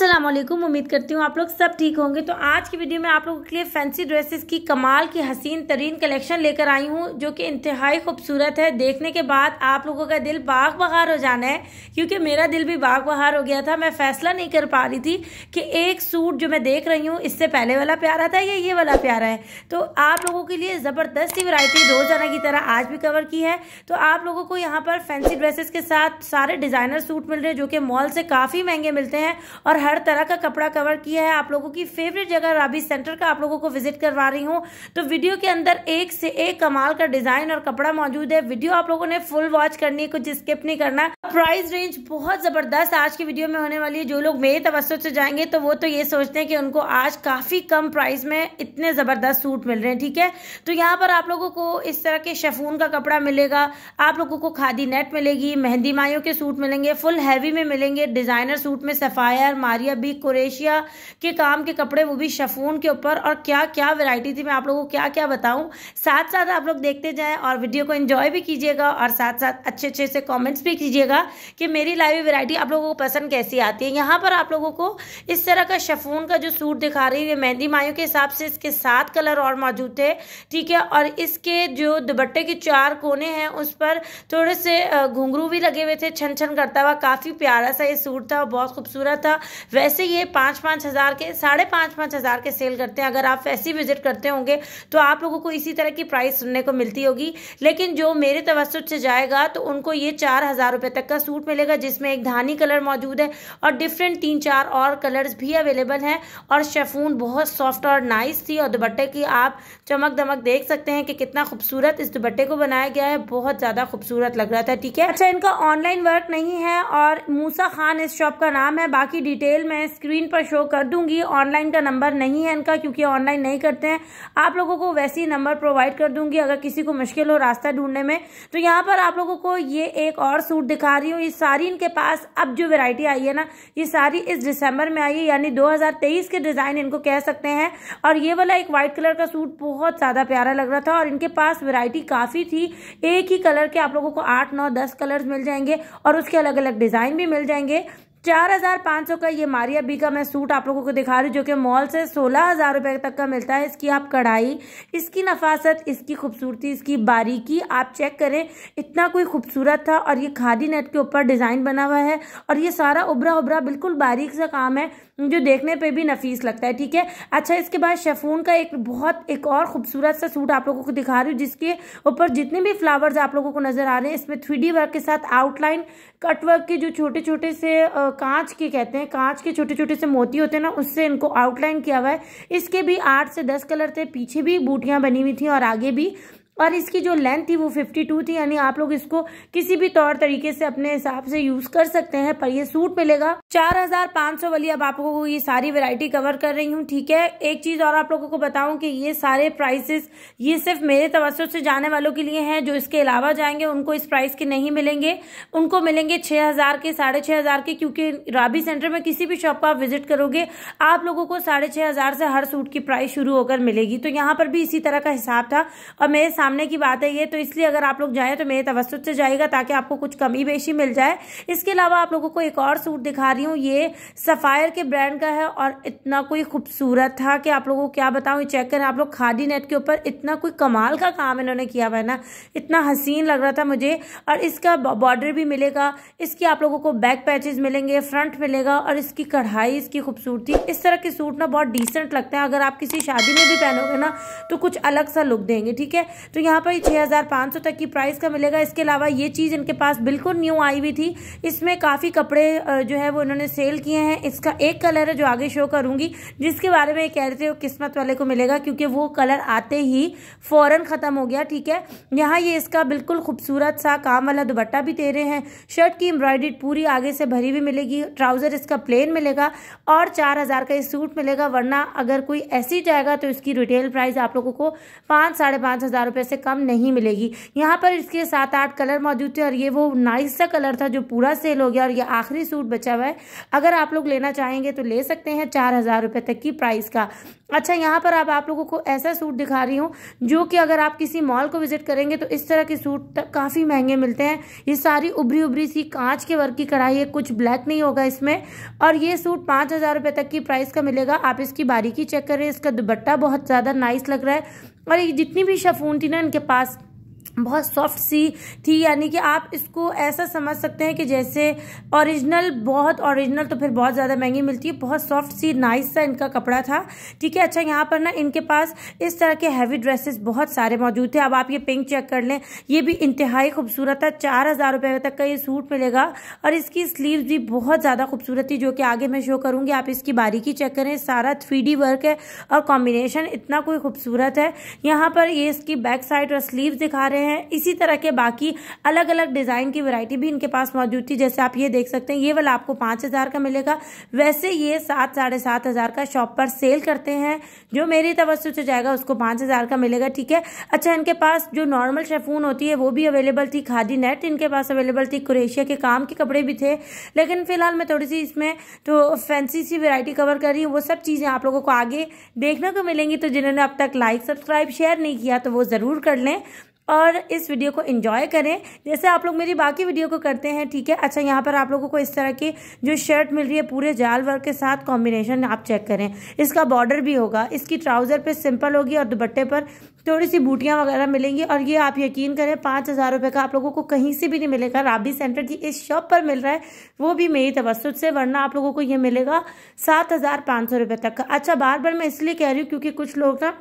अस्सलाम वालेकुम उम्मीद करती हूँ आप लोग सब ठीक होंगे तो आज की वीडियो में आप लोगों के लिए फैंसी ड्रेसेस की कमाल की हसीन तरीन कलेक्शन लेकर आई हूँ जो कि इंतहाई खूबसूरत है देखने के बाद आप लोगों का दिल बाग बहार हो जाना है क्योंकि मेरा दिल भी बाग बहार हो गया था मैं फैसला नहीं कर पा रही थी कि एक सूट जो मैं देख रही हूँ इससे पहले वाला प्यारा था या ये वाला प्यारा है तो आप लोगों के लिए ज़बरदस्त सी वैरायटी रोज़ाना की तरह आज भी कवर की है तो आप लोगों को यहाँ पर फैंसी ड्रेसेस के साथ सारे डिज़ाइनर सूट मिल रहे हैं जो कि मॉल से काफ़ी महंगे मिलते हैं और हर हर तरह का कपड़ा कवर किया है आप लोगों की फेवरेट जगह राबी सेंटर का आप लोगों को विजिट करवा रही हूँ तो वीडियो के अंदर एक से एक कमाल का डिज़ाइन और कपड़ा मौजूद है वीडियो आप लोगों ने फुल वॉच करनी है कुछ स्किप नहीं करना प्राइस रेंज बहुत ज़बरदस्त आज की वीडियो में होने वाली है जो लोग मेरे तवस्त से जाएंगे तो वो तो ये सोचते हैं कि उनको आज काफ़ी कम प्राइस में इतने ज़बरदस्त सूट मिल रहे हैं ठीक है तो यहाँ पर आप लोगों को इस तरह के शेफून का कपड़ा मिलेगा आप लोगों को खादी नेट मिलेगी मेहंदी माइयों के सूट मिलेंगे फुल हैवी में मिलेंगे डिज़ाइनर सूट में सफ़ायर मारी आलिया बी कुरेशिया के काम के कपड़े वो भी शफून के ऊपर और क्या क्या वैरायटी थी मैं आप लोगों को क्या क्या बताऊं साथ साथ आप लोग देखते जाएं और वीडियो को एंजॉय भी कीजिएगा और साथ साथ अच्छे अच्छे से कमेंट्स भी कीजिएगा कि मेरी लाइव वैरायटी आप लोगों को पसंद कैसी आती है यहाँ पर आप लोगों को इस तरह का शफून का जो सूट दिखा रही है मेहंदी माइयों के हिसाब से इसके सात कलर और मौजूद थे ठीक है और इसके जो दुपट्टे के चार कोने हैं उस पर थोड़े से घुंघरू भी लगे हुए थे छन छन करता हुआ काफ़ी प्यारा सा ये सूट था बहुत खूबसूरत था वैसे ये पाँच पाँच हज़ार के साढ़े पाँच पाँच हज़ार के सेल करते हैं अगर आप ऐसी विजिट करते होंगे तो आप लोगों को इसी तरह की प्राइस सुनने को मिलती होगी लेकिन जो मेरे तवसत से जाएगा तो उनको ये चार हज़ार रुपये तक का सूट मिलेगा जिसमें एक धानी कलर मौजूद है और डिफरेंट तीन चार और कलर्स भी अवेलेबल हैं और शेफून बहुत सॉफ्ट और नाइस थी और दुपट्टे की आप चमक दमक देख सकते हैं कि कितना खूबसूरत इस दुपट्टे को बनाया गया है बहुत ज़्यादा खूबसूरत लग रहा था ठीक है अच्छा इनका ऑनलाइन वर्क नहीं है और मूसा खान इस शॉप का नाम है बाकी डिटेल डिटेल मैं स्क्रीन पर शो कर दूंगी ऑनलाइन का नंबर नहीं है इनका क्योंकि ऑनलाइन नहीं करते हैं आप लोगों को वैसे ही नंबर प्रोवाइड कर दूंगी अगर किसी को मुश्किल हो रास्ता ढूंढने में तो यहाँ पर आप लोगों को ये एक और सूट दिखा रही हूँ ये सारी इनके पास अब जो वेरायटी आई है ना ये सारी इस दिसंबर में आई है यानी दो के डिज़ाइन इनको कह सकते हैं और ये वाला एक वाइट कलर का सूट बहुत ज़्यादा प्यारा लग रहा था और इनके पास वेराइटी काफ़ी थी एक ही कलर के आप लोगों को आठ नौ दस कलर्स मिल जाएंगे और उसके अलग अलग डिज़ाइन भी मिल जाएंगे चार हज़ार पाँच सौ का ये मारिया बी का मैं सूट आप लोगों को दिखा रही हूँ जो कि मॉल से सोलह हज़ार रुपये तक का मिलता है इसकी आप कढ़ाई इसकी नफासत इसकी खूबसूरती इसकी बारीकी आप चेक करें इतना कोई खूबसूरत था और ये खादी नेट के ऊपर डिज़ाइन बना हुआ है और ये सारा उभरा उभरा बिल्कुल बारीक सा काम है जो देखने पे भी नफीस लगता है ठीक है अच्छा इसके बाद शेफून का एक बहुत एक और खूबसूरत सा सूट आप लोगों को दिखा रही हूँ जिसके ऊपर जितने भी फ्लावर्स आप लोगों को नजर आ रहे हैं इसमें थ्री वर्क के साथ आउटलाइन कट वर्क के जो छोटे छोटे से कांच के कहते हैं कांच के छोटे छोटे से मोती होते हैं ना उससे इनको आउटलाइन किया हुआ है इसके भी आठ से दस कलर थे पीछे भी बूटियाँ बनी हुई थी और आगे भी और इसकी जो लेंथ थी वो फिफ्टी टू थी यानी आप लोग इसको किसी भी तौर तरीके से अपने हिसाब से यूज कर सकते हैं पर ये सूट मिलेगा चार हजार अब सौ वाली अब ये सारी वेरायटी कवर कर रही हूँ ठीक है एक चीज और आप लोगों को बताऊं कि ये सारे प्राइसेस ये सिर्फ मेरे तवसत से जाने वालों के लिए है जो इसके अलावा जाएंगे उनको इस प्राइस के नहीं मिलेंगे उनको मिलेंगे छह हज़ार के साढ़े हज़ार के क्योंकि राबी सेंटर में किसी भी शॉप पर आप विजिट करोगे आप लोगों को साढ़े हज़ार से हर सूट की प्राइस शुरू होकर मिलेगी तो यहाँ पर भी इसी तरह का हिसाब था और मेरे सामने की बात है ये तो इसलिए अगर आप लोग जाए तो मेरे तवस्त से जाएगा ताकि आपको कुछ कमी बेशी मिल जाए इसके अलावा आप लोगों को एक और सूट दिखा रही हूँ ये सफ़ायर के ब्रांड का है और इतना कोई खूबसूरत था कि आप लोगों को क्या बताऊँ चेक करें आप लोग खादी नेट के ऊपर इतना कोई कमाल का काम इन्होंने किया हुआ है ना इतना हसीन लग रहा था मुझे और इसका बॉर्डर भी मिलेगा इसकी आप लोगों को बैक पैचेज मिलेंगे फ्रंट मिलेगा और इसकी कढ़ाई इसकी खूबसूरती इस तरह के सूट ना बहुत डिसेंट लगते हैं अगर आप किसी शादी में भी पहनोगे ना तो कुछ अलग सा लुक देंगे ठीक है तो यहाँ पर छः तक की प्राइस का मिलेगा इसके अलावा ये चीज़ इनके पास बिल्कुल न्यू आई हुई थी इसमें काफ़ी कपड़े जो है वो इन्होंने सेल किए हैं इसका एक कलर है जो आगे शो करूँगी जिसके बारे में ये कह रहे थे वो किस्मत वाले को मिलेगा क्योंकि वो कलर आते ही फ़ौरन ख़त्म हो गया ठीक है यहाँ ये इसका बिल्कुल खूबसूरत सा काम वाला दुपट्टा भी दे रहे हैं शर्ट की एम्ब्रॉयडरी पूरी आगे से भरी हुई मिलेगी ट्राउज़र इसका प्लेन मिलेगा और चार हज़ार का ये सूट मिलेगा वरना अगर कोई ऐसी जाएगा तो इसकी रिटेल प्राइस आप लोगों को पाँच साढ़े पाँच हज़ार रुपये रुपये से कम नहीं मिलेगी यहाँ पर इसके सात आठ कलर मौजूद थे और ये वो नाइस सा कलर था जो पूरा सेल हो गया और ये आखिरी सूट बचा हुआ है अगर आप लोग लेना चाहेंगे तो ले सकते हैं चार हज़ार रुपये तक की प्राइस का अच्छा यहाँ पर अब आप लोगों को ऐसा सूट दिखा रही हूँ जो कि अगर आप किसी मॉल को विजिट करेंगे तो इस तरह के सूट काफ़ी महंगे मिलते हैं ये सारी उभरी उभरी सी कांच के वर्क की कढ़ाई है कुछ ब्लैक नहीं होगा इसमें और ये सूट पाँच हज़ार रुपये तक की प्राइस का मिलेगा आप इसकी बारीकी चेक करें इसका दुपट्टा बहुत ज़्यादा नाइस लग रहा है और ये जितनी भी शफून थी ना इनके पास बहुत सॉफ्ट सी थी यानी कि आप इसको ऐसा समझ सकते हैं कि जैसे ओरिजिनल बहुत ओरिजिनल तो फिर बहुत ज़्यादा महंगी मिलती है बहुत सॉफ्ट सी नाइस सा इनका कपड़ा था ठीक है अच्छा यहाँ पर ना इनके पास इस तरह के हैवी ड्रेसेस बहुत सारे मौजूद थे अब आप ये पिंक चेक कर लें ये भी इंतहाई खूबसूरत था चार हज़ार रुपये तक का ये सूट मिलेगा और इसकी स्लीव भी बहुत ज़्यादा खूबसूरत थी जो कि आगे मैं शो करूँगी आप इसकी बारीकी चेक करें सारा थ्री वर्क है और कॉम्बिनेशन इतना कोई खूबसूरत है यहाँ पर ये इसकी बैक साइड और स्लीव दिखा रहे हैं हैं इसी तरह के बाकी अलग अलग डिज़ाइन की वैरायटी भी इनके पास मौजूद थी जैसे आप ये देख सकते हैं ये वाला आपको पाँच हज़ार का मिलेगा वैसे ये सात साढ़े सात हज़ार का शॉप पर सेल करते हैं जो मेरी तवस्त से जाएगा उसको पाँच हज़ार का मिलेगा ठीक है अच्छा इनके पास जो नॉर्मल शेफून होती है वो भी अवेलेबल थी खादी नेट इनके पास अवेलेबल थी क्रेशिया के काम के कपड़े भी थे लेकिन फिलहाल मैं थोड़ी सी इसमें तो फैंसी सी वैरायटी कवर कर रही हूँ वो सब चीज़ें आप लोगों को आगे देखने को मिलेंगी तो जिन्होंने अब तक लाइक सब्सक्राइब शेयर नहीं किया तो वो ज़रूर कर लें और इस वीडियो को इन्जॉय करें जैसे आप लोग मेरी बाकी वीडियो को करते हैं ठीक है अच्छा यहाँ पर आप लोगों को इस तरह की जो शर्ट मिल रही है पूरे जाल वर्क के साथ कॉम्बिनेशन आप चेक करें इसका बॉर्डर भी होगा इसकी ट्राउज़र पर सिंपल होगी और दुपट्टे पर थोड़ी सी बूटियाँ वगैरह मिलेंगी और ये आप यकीन करें पाँच हज़ार रुपये का आप लोगों को कहीं से भी नहीं मिलेगा राबी सेंटर की इस शॉप पर मिल रहा है वो भी मेरी तवसत से वरना आप लोगों को ये मिलेगा सात हज़ार पाँच सौ रुपये तक का अच्छा बार बार मैं इसलिए कह रही हूँ क्योंकि कुछ लोग ना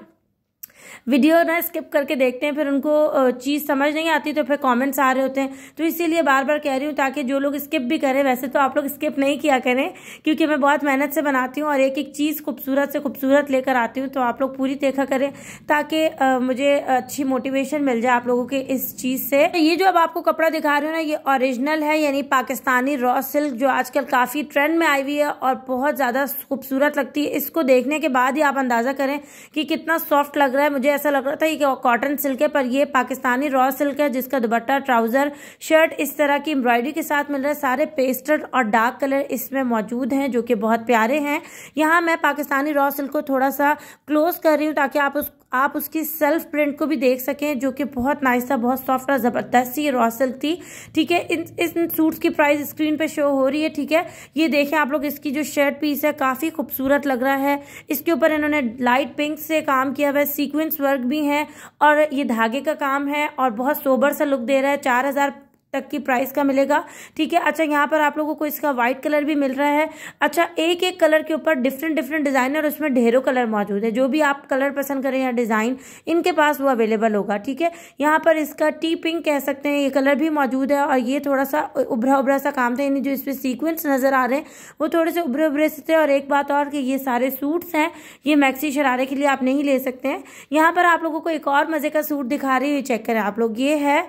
वीडियो ना स्किप करके देखते हैं फिर उनको चीज़ समझ नहीं आती तो फिर कमेंट्स आ रहे होते हैं तो इसीलिए बार बार कह रही हूँ ताकि जो लोग स्किप भी करें वैसे तो आप लोग स्किप नहीं किया करें क्योंकि मैं बहुत मेहनत से बनाती हूँ और एक एक चीज़ खूबसूरत से खूबसूरत लेकर आती हूँ तो आप लोग पूरी देखा करें ताकि मुझे अच्छी मोटिवेशन मिल जाए आप लोगों के इस चीज़ से ये जो अब आपको कपड़ा दिखा रही हूँ ना ये ऑरिजिनल है यानी पाकिस्तानी रॉ सिल्क जो आजकल काफ़ी ट्रेंड में आई हुई है और बहुत ज़्यादा खूबसूरत लगती है इसको देखने के बाद ही आप अंदाज़ा करें कि कितना सॉफ्ट लग रहा है मुझे ऐसा लग रहा था कि कॉटन सिल्क है पर ये पाकिस्तानी रॉ सिल्क है जिसका दुपट्टा ट्राउज़र शर्ट इस तरह की एम्ब्रॉयडरी के साथ मिल रहा है सारे पेस्टर्ड और डार्क कलर इसमें मौजूद हैं जो कि बहुत प्यारे हैं यहाँ मैं पाकिस्तानी रॉ सिल्क को थोड़ा सा क्लोज कर रही हूँ ताकि आप उस आप उसकी सेल्फ प्रिंट को भी देख सकें जो कि बहुत नाइस था बहुत सॉफ्ट और ज़बरदस्त सी रॉ सिल्क थी ठीक है इन इन सूट्स की प्राइस स्क्रीन पे शो हो रही है ठीक है ये देखें आप लोग इसकी जो शर्ट पीस है काफ़ी खूबसूरत लग रहा है इसके ऊपर इन्होंने लाइट पिंक से काम किया हुआ है सीक्वेंस वर्क भी है और ये धागे का काम है और बहुत सोबर सा लुक दे रहा है चार तक की प्राइस का मिलेगा ठीक है अच्छा यहाँ पर आप लोगों को इसका व्हाइट कलर भी मिल रहा है अच्छा एक एक कलर के ऊपर डिफरेंट डिफरेंट डिज़ाइन है और उसमें ढेरों कलर मौजूद है जो भी आप कलर पसंद करें या डिज़ाइन इनके पास वो अवेलेबल होगा ठीक है यहाँ पर इसका टी पिंक कह सकते हैं ये कलर भी मौजूद है और ये थोड़ा सा उभरा उभरा सा काम था यानी जो इसमें सीक्वेंस नज़र आ रहे हैं वो थोड़े से उभरे उभरे से थे और एक बात और कि ये सारे सूट्स हैं ये मैक्सी शरारे के लिए आप नहीं ले सकते हैं यहाँ पर आप लोगों को एक और मज़े का सूट दिखा रही है चेक करें आप लोग ये है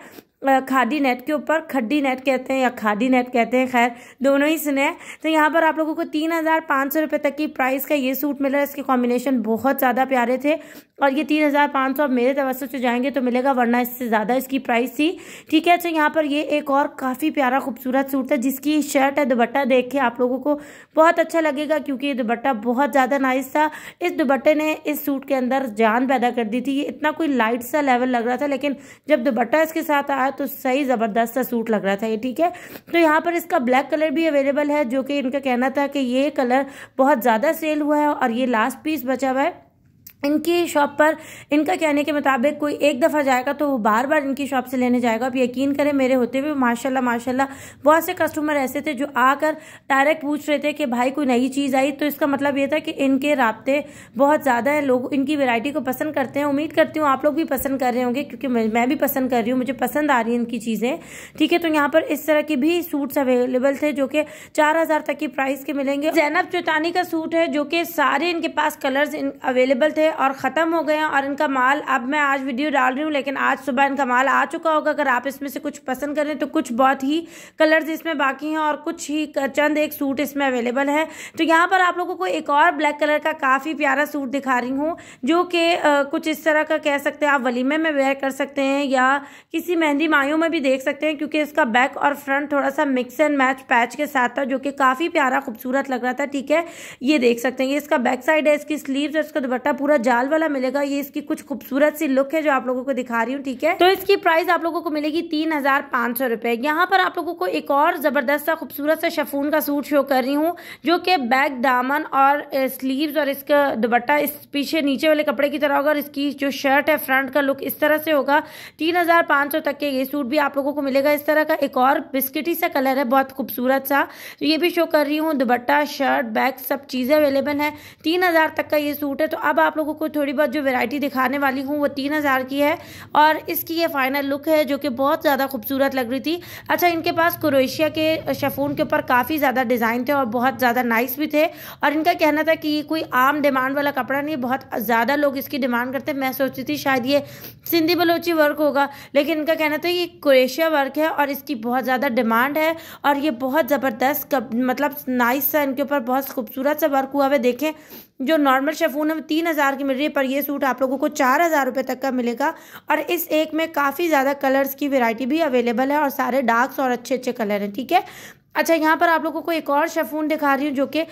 खादी नेट के ऊपर खड्डी नेट कहते हैं या खादी नेट कहते हैं खैर दोनों ही सुने तो यहाँ पर आप लोगों को तीन हज़ार पाँच सौ रुपये तक की प्राइस का ये सूट मिला इसके कॉम्बिनेशन बहुत ज़्यादा प्यारे थे और ये तीन हज़ार पाँच सौ मेरे तवस्त से जाएंगे तो मिलेगा वरना इससे ज़्यादा इसकी प्राइस थी ठीक है तो यहाँ पर ये एक और काफ़ी प्यारा खूबसूरत सूट है जिसकी शर्ट है दुपट्टा देख के आप लोगों को बहुत अच्छा लगेगा क्योंकि ये दुबट्टा बहुत ज़्यादा नाइस था इस दुबट्टे ने इस सूट के अंदर जान पैदा कर दी थी ये इतना कोई लाइट सा लेवल लग रहा था लेकिन जब दुबट्टा इसके साथ आया था तो सही ज़बरदस्त सा सूट लग रहा था ये ठीक है तो यहाँ पर इसका ब्लैक कलर भी अवेलेबल है जो कि इनका कहना था कि ये कलर बहुत ज़्यादा सेल हुआ है और ये लास्ट पीस बचा हुआ है इनकी शॉप पर इनका कहने के मुताबिक कोई एक दफ़ा जाएगा तो वो बार बार इनकी शॉप से लेने जाएगा आप यकीन करें मेरे होते हुए माशाल्लाह माशाल्लाह बहुत से कस्टमर ऐसे थे जो आकर डायरेक्ट पूछ रहे थे कि भाई कोई नई चीज़ आई तो इसका मतलब ये था कि इनके रबते बहुत ज़्यादा हैं लोग इनकी वेरायटी को पसंद करते हैं उम्मीद करती हूँ आप लोग भी पसंद कर रहे होंगे क्योंकि मैं भी पसंद कर रही हूँ मुझे पसंद आ रही है इनकी चीज़ें ठीक है तो यहाँ पर इस तरह के भी सूट्स अवेलेबल थे जो कि चार तक की प्राइस के मिलेंगे जैनब चौतानी का सूट है जो कि सारे इनके पास कलर्स अवेलेबल थे और ख़त्म हो गए हैं और इनका माल अब मैं आज वीडियो डाल रही हूँ लेकिन आज सुबह इनका माल आ चुका होगा अगर आप इसमें से कुछ पसंद करें तो कुछ बहुत ही कलर्स इसमें बाकी हैं और कुछ ही चंद एक सूट इसमें अवेलेबल है तो यहाँ पर आप लोगों को एक और ब्लैक कलर का काफ़ी प्यारा सूट दिखा रही हूँ जो कि कुछ इस तरह का कह सकते हैं आप वलीमे में वेयर कर सकते हैं या किसी मेहंदी मायों में भी देख सकते हैं क्योंकि इसका बैक और फ्रंट थोड़ा सा मिक्स एंड मैच पैच के साथ था जो कि काफ़ी प्यारा खूबसूरत लग रहा था ठीक है ये देख सकते हैं ये इसका बैक साइड है इसकी स्लीव्स और इसका दुपट्टा पूरा जाल वाला मिलेगा ये इसकी कुछ खूबसूरत सी लुक है जो आप लोगों को दिखा रही हूँ ठीक है तो इसकी प्राइस आप लोगों को मिलेगी तीन हजार पांच सौ रुपए यहाँ पर आप लोगों को एक और जबरदस्त सा खूबसूरत सा शफून का सूट शो कर रही हूँ जो कि बैक दामन और स्लीव और इसका दुपट्टा इस पीछे नीचे वाले कपड़े की तरह होगा और इसकी जो शर्ट है फ्रंट का लुक इस तरह से होगा तीन हजार पाँच सौ तक के ये सूट भी आप लोगों को मिलेगा इस तरह का एक और बिस्किटी सा कलर है बहुत खूबसूरत सा तो ये भी शो कर रही हूँ दुपट्टा शर्ट बैग सब चीज़ें अवेलेबल है तीन हजार तक का ये सूट है तो अब आप लोगों लोगों को थोड़ी बहुत जो वैरायटी दिखाने वाली हूँ वो तीन हज़ार की है और इसकी ये फाइनल लुक है जो कि बहुत ज़्यादा खूबसूरत लग रही थी अच्छा इनके पास क्रोएशिया के शफून के ऊपर काफ़ी ज़्यादा डिज़ाइन थे और बहुत ज़्यादा नाइस भी थे और इनका कहना था कि ये कोई आम डिमांड वाला कपड़ा नहीं बहुत ज़्यादा लोग इसकी डिमांड करते मैं सोचती थी शायद ये सिंधी बलोची वर्क होगा लेकिन इनका कहना था ये क्रोएशिया वर्क है और इसकी बहुत ज़्यादा डिमांड है और ये बहुत ज़बरदस्त मतलब नाइस सा इनके ऊपर बहुत खूबसूरत सा वर्क हुआ है देखें जो नॉर्मल शेफून है वो तीन हज़ार की मिल रही है पर ये सूट आप लोगों को चार हज़ार रुपये तक का मिलेगा और इस एक में काफ़ी ज़्यादा कलर्स की वैरायटी भी अवेलेबल है और सारे डार्क्स और अच्छे अच्छे कलर हैं ठीक है अच्छा यहाँ पर आप लोगों को एक और शेफून दिखा रही हूँ जो कि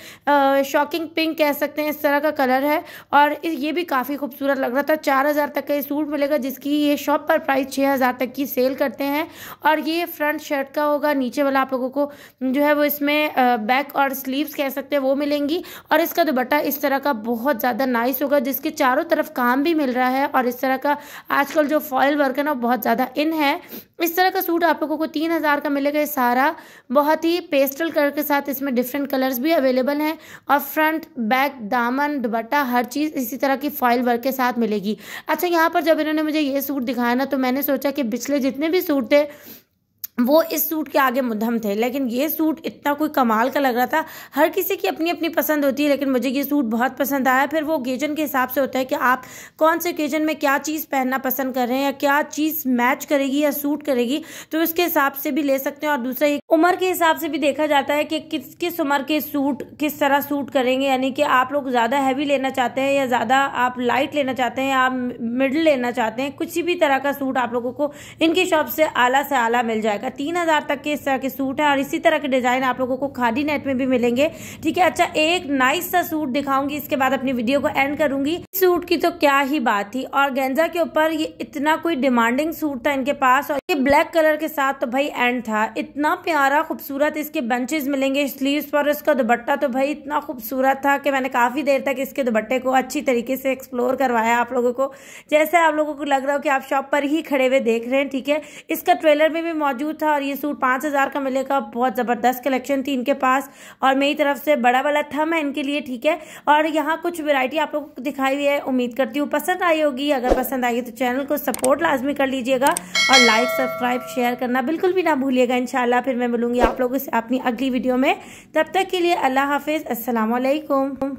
शॉकिंग पिंक कह सकते हैं इस तरह का कलर है और ये भी काफ़ी खूबसूरत लग रहा था चार हज़ार तक का ये सूट मिलेगा जिसकी ये शॉप पर प्राइस छः हज़ार तक की सेल करते हैं और ये फ्रंट शर्ट का होगा नीचे वाला आप लोगों को जो है वो इसमें बैक और स्लीव्स कह सकते हैं वो मिलेंगी और इसका दुपट्टा इस तरह का बहुत ज़्यादा नाइस होगा जिसके चारों तरफ काम भी मिल रहा है और इस तरह का आजकल जो फॉयल वर्क है ना बहुत ज़्यादा इन है इस तरह का सूट आप लोगों को तीन हज़ार का मिलेगा ये सारा बहुत ही पेस्टल कलर के साथ इसमें डिफरेंट कलर्स भी अवेलेबल हैं और फ्रंट बैक दामन दुपट्टा हर चीज़ इसी तरह की फॉइल वर्क के साथ मिलेगी अच्छा यहाँ पर जब इन्होंने मुझे ये सूट दिखाया ना तो मैंने सोचा कि पिछले जितने भी सूट थे वो इस सूट के आगे मुद्दम थे लेकिन ये सूट इतना कोई कमाल का लग रहा था हर किसी की अपनी अपनी पसंद होती है लेकिन मुझे ये सूट बहुत पसंद आया फिर वो ओकेजन के हिसाब से होता है कि आप कौन से ओकेजन में क्या चीज़ पहनना पसंद कर रहे हैं या क्या चीज़ मैच करेगी या सूट करेगी तो उसके हिसाब से भी ले सकते हैं और दूसरा एक उम्र के हिसाब से भी देखा जाता है कि किस किस उम्र के सूट किस तरह सूट करेंगे यानी कि आप लोग ज़्यादा हैवी लेना चाहते हैं या ज़्यादा आप लाइट लेना चाहते हैं आप मिडल लेना चाहते हैं किसी भी तरह का सूट आप लोगों को इनकी शॉप से आला से आला मिल जाएगा तीन हज़ार तक के इस तरह के सूट है और इसी तरह के डिज़ाइन आप लोगों को खादी नेट में भी मिलेंगे ठीक है अच्छा एक नाइस सा सूट दिखाऊंगी इसके बाद अपनी वीडियो को एंड करूंगी सूट की तो क्या ही बात थी और गेंजा के ऊपर ये इतना कोई डिमांडिंग सूट था इनके पास और ये ब्लैक कलर के साथ तो भाई एंड था इतना प्यारा खूबसूरत इसके बंचेज मिलेंगे स्लीव पर इसका दुपट्टा तो भाई इतना खूबसूरत था कि मैंने काफ़ी देर तक इसके दुपट्टे को अच्छी तरीके से एक्सप्लोर करवाया आप लोगों को जैसे आप लोगों को लग रहा हो कि आप शॉप पर ही खड़े हुए देख रहे हैं ठीक है इसका ट्रेलर में भी मौजूद था और ये सूट पाँच हज़ार का मिलेगा बहुत ज़बरदस्त कलेक्शन थी इनके पास और मेरी तरफ से बड़ा वाला थम है इनके लिए ठीक है और यहाँ कुछ वेरायटी आप लोगों को दिखाई हुई है उम्मीद करती हूँ पसंद आई होगी अगर पसंद आई तो चैनल को सपोर्ट लाजमी कर लीजिएगा और लाइक सब्सक्राइब शेयर करना बिल्कुल भी ना भूलिएगा इन फिर मैं मिलूंगी आप लोगों से अपनी अगली वीडियो में तब तक के लिए अल्लाह हाफिज़ असलकुम